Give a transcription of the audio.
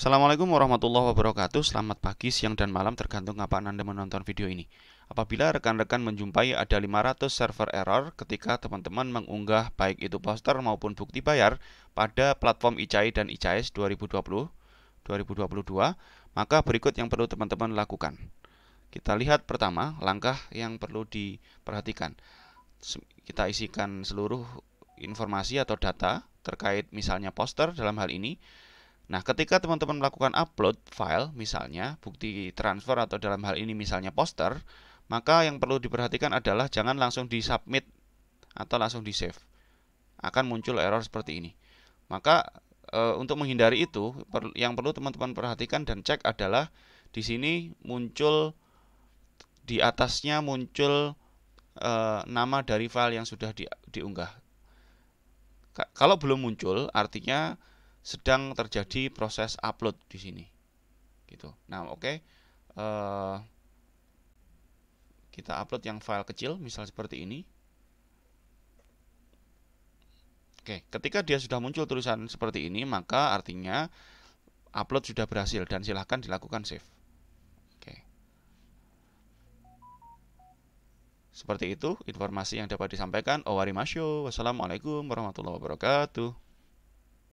Assalamualaikum warahmatullahi wabarakatuh Selamat pagi, siang, dan malam tergantung apa Anda menonton video ini Apabila rekan-rekan menjumpai ada 500 server error ketika teman-teman mengunggah baik itu poster maupun bukti bayar pada platform ICAI dan ICAIS 2020 2022 maka berikut yang perlu teman-teman lakukan kita lihat pertama langkah yang perlu diperhatikan kita isikan seluruh informasi atau data terkait misalnya poster dalam hal ini Nah, ketika teman-teman melakukan upload file, misalnya bukti transfer atau dalam hal ini misalnya poster, maka yang perlu diperhatikan adalah jangan langsung di-submit atau langsung di-save. Akan muncul error seperti ini. Maka e, untuk menghindari itu, per, yang perlu teman-teman perhatikan dan cek adalah di sini muncul di atasnya muncul e, nama dari file yang sudah di, diunggah. kalau belum muncul, artinya sedang terjadi proses upload di sini gitu nah oke okay. uh, eh, kita upload yang file kecil misal seperti ini Oke, ketika dia sudah muncul tulisan seperti ini, maka artinya upload sudah berhasil dan silahkan dilakukan save. Oke. Seperti itu informasi yang dapat disampaikan. masyo Wassalamualaikum warahmatullahi wabarakatuh.